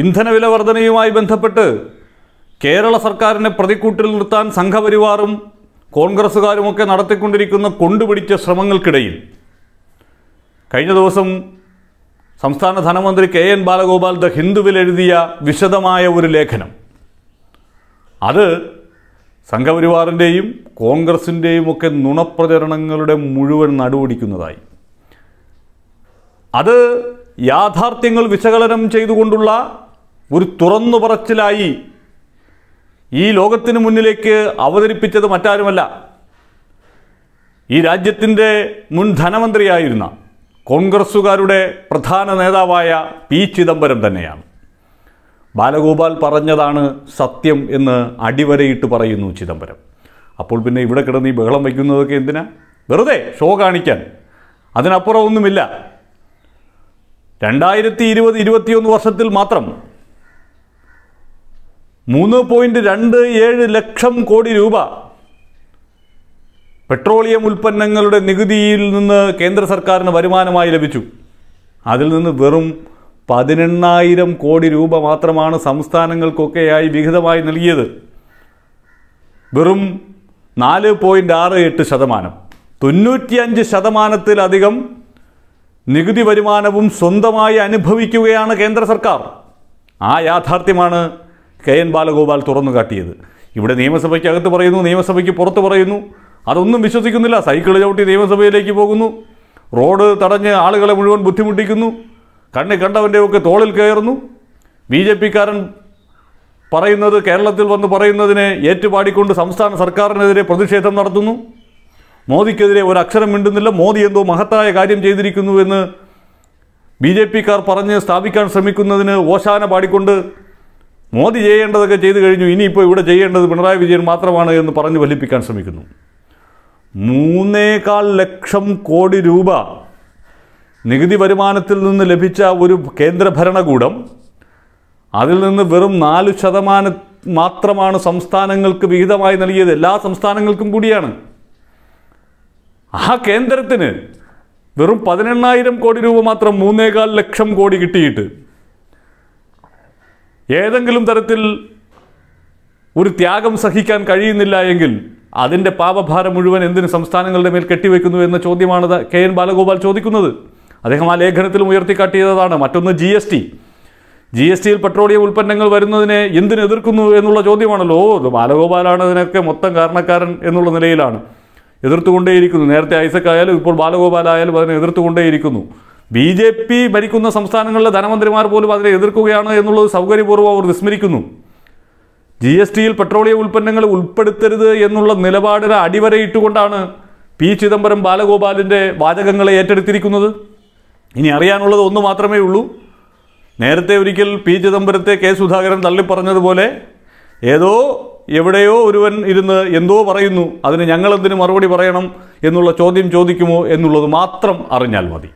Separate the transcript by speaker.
Speaker 1: ഇന്ധനവില വർധനയുമായി ബന്ധപ്പെട്ട് കേരള സർക്കാരിനെ പ്രതിക്കൂട്ടിൽ നിർത്താൻ സംഘപരിവാറും കോൺഗ്രസ്സുകാരുമൊക്കെ നടത്തിക്കൊണ്ടിരിക്കുന്ന കൊണ്ടുപിടിച്ച ശ്രമങ്ങൾക്കിടയിൽ കഴിഞ്ഞ ദിവസം സംസ്ഥാന ധനമന്ത്രി കെ എൻ ബാലഗോപാൽ ദ ഹിന്ദുവിൽ എഴുതിയ വിശദമായ ഒരു ലേഖനം അത് സംഘപരിവാറിൻ്റെയും കോൺഗ്രസിൻ്റെയും ഒക്കെ നുണപ്രചരണങ്ങളുടെ മുഴുവൻ നടുവടിക്കുന്നതായി അത് യാഥാർത്ഥ്യങ്ങൾ വിശകലനം ചെയ്തുകൊണ്ടുള്ള ഒരു തുറന്നു പറച്ചിലായി ഈ ലോകത്തിന് മുന്നിലേക്ക് അവതരിപ്പിച്ചത് മറ്റാരുമല്ല ഈ രാജ്യത്തിൻ്റെ മുൻ ധനമന്ത്രിയായിരുന്ന കോൺഗ്രസ്സുകാരുടെ പ്രധാന നേതാവായ പി ചിദംബരം തന്നെയാണ് ബാലഗോപാൽ പറഞ്ഞതാണ് സത്യം എന്ന് അടിവരയിട്ട് പറയുന്നു ചിദംബരം അപ്പോൾ പിന്നെ ഇവിടെ കിടന്ന് ഈ ബഹളം വയ്ക്കുന്നതൊക്കെ എന്തിനാ വെറുതെ ഷോ കാണിക്കാൻ അതിനപ്പുറമൊന്നുമില്ല രണ്ടായിരത്തി ഇരുപത് ഇരുപത്തിയൊന്ന് വർഷത്തിൽ മാത്രം മൂന്ന് പോയിന്റ് രണ്ട് ഏഴ് ലക്ഷം കോടി രൂപ പെട്രോളിയം ഉൽപ്പന്നങ്ങളുടെ നികുതിയിൽ നിന്ന് കേന്ദ്ര സർക്കാരിന് വരുമാനമായി ലഭിച്ചു അതിൽ നിന്ന് വെറും പതിനെണ്ണായിരം കോടി രൂപ മാത്രമാണ് സംസ്ഥാനങ്ങൾക്കൊക്കെയായി വിഹിതമായി നൽകിയത് വെറും നാല് പോയിൻ്റ് ആറ് എട്ട് ശതമാനം തൊണ്ണൂറ്റിയഞ്ച് ശതമാനത്തിലധികം നികുതി വരുമാനവും സ്വന്തമായി അനുഭവിക്കുകയാണ് കേന്ദ്ര സർക്കാർ ആ യാഥാർത്ഥ്യമാണ് കെ എൻ ബാലഗോപാൽ തുറന്നു കാട്ടിയത് ഇവിടെ നിയമസഭയ്ക്കകത്ത് പറയുന്നു നിയമസഭയ്ക്ക് പുറത്ത് പറയുന്നു അതൊന്നും വിശ്വസിക്കുന്നില്ല സൈക്കിൾ ചവിട്ടി നിയമസഭയിലേക്ക് പോകുന്നു റോഡ് തടഞ്ഞ് ആളുകളെ മുഴുവൻ ബുദ്ധിമുട്ടിക്കുന്നു കണ്ണി കണ്ടവൻ്റെയൊക്കെ തോളിൽ കയറുന്നു ബി ജെ പിക്കാരൻ പറയുന്നത് കേരളത്തിൽ വന്ന് പറയുന്നതിനെ ഏറ്റുപാടിക്കൊണ്ട് സംസ്ഥാന സർക്കാരിനെതിരെ പ്രതിഷേധം നടത്തുന്നു മോദിക്കെതിരെ ഒരു അക്ഷരം മിണ്ടുന്നില്ല മോദി എന്തോ മഹത്തായ കാര്യം ചെയ്തിരിക്കുന്നു എന്ന് ബി ജെ പിക്കാർ പറഞ്ഞ് സ്ഥാപിക്കാൻ ശ്രമിക്കുന്നതിന് ഓശാന പാടിക്കൊണ്ട് മോദി ചെയ്യേണ്ടതൊക്കെ ചെയ്തു കഴിഞ്ഞു ഇനിയിപ്പോൾ ഇവിടെ ചെയ്യേണ്ടത് പിണറായി വിജയൻ മാത്രമാണ് എന്ന് പറഞ്ഞ് ഫലിപ്പിക്കാൻ ശ്രമിക്കുന്നു മൂന്നേകാൽ ലക്ഷം കോടി രൂപ നികുതി വരുമാനത്തിൽ നിന്ന് ലഭിച്ച ഒരു കേന്ദ്ര ഭരണകൂടം അതിൽ നിന്ന് വെറും നാല് ശതമാനം മാത്രമാണ് സംസ്ഥാനങ്ങൾക്ക് വിഹിതമായി നൽകിയത് എല്ലാ സംസ്ഥാനങ്ങൾക്കും കൂടിയാണ് ആ കേന്ദ്രത്തിന് വെറും പതിനെണ്ണായിരം കോടി രൂപ മാത്രം മൂന്നേകാൽ ലക്ഷം കോടി കിട്ടിയിട്ട് ഏതെങ്കിലും തരത്തിൽ ഒരു ത്യാഗം സഹിക്കാൻ കഴിയുന്നില്ല എങ്കിൽ അതിൻ്റെ പാപഭാരം മുഴുവൻ എന്തിന് സംസ്ഥാനങ്ങളുടെ മേൽ കെട്ടിവെക്കുന്നു എന്ന ചോദ്യമാണ് കെ എൻ ബാലഗോപാൽ ചോദിക്കുന്നത് അദ്ദേഹം ആ ലേഖനത്തിലും ഉയർത്തിക്കാട്ടിയതാണ് മറ്റൊന്ന് G S T G S ടിയിൽ പെട്രോളിയം ഉൽപ്പന്നങ്ങൾ വരുന്നതിനെ എന്തിനു എതിർക്കുന്നു എന്നുള്ള ചോദ്യമാണല്ലോ ഓ ബാലഗോപാലാണ് അതിനൊക്കെ മൊത്തം കാരണക്കാരൻ എന്നുള്ള നിലയിലാണ് എതിർത്തുകൊണ്ടേയിരിക്കുന്നു നേരത്തെ ഐസക് ആയാലും ഇപ്പോൾ ബാലഗോപാലായാലും അതിനെ എതിർത്തുകൊണ്ടേയിരിക്കുന്നു ബി ജെ പി ഭരിക്കുന്ന സംസ്ഥാനങ്ങളിലെ ധനമന്ത്രിമാർ പോലും അതിനെ എതിർക്കുകയാണ് എന്നുള്ളത് സൗകര്യപൂർവ്വം അവർ വിസ്മരിക്കുന്നു ജി എസ് ടിയിൽ പെട്രോളിയം ഉൽപ്പന്നങ്ങൾ ഉൾപ്പെടുത്തരുത് എന്നുള്ള നിലപാടിനെ അടിവരയിട്ടുകൊണ്ടാണ് പി ചിദംബരം ബാലഗോപാലിൻ്റെ വാചകങ്ങളെ ഏറ്റെടുത്തിരിക്കുന്നത് ഇനി അറിയാനുള്ളത് ഒന്ന് മാത്രമേ ഉള്ളൂ നേരത്തെ ഒരിക്കൽ പി ചിദംബരത്തെ കെ സുധാകരൻ തള്ളിപ്പറഞ്ഞതുപോലെ ഏതോ എവിടെയോ ഒരുവൻ ഇരുന്ന് എന്തോ പറയുന്നു അതിന് ഞങ്ങളെന്തിനു മറുപടി പറയണം എന്നുള്ള ചോദ്യം ചോദിക്കുമോ എന്നുള്ളത് മാത്രം അറിഞ്ഞാൽ മതി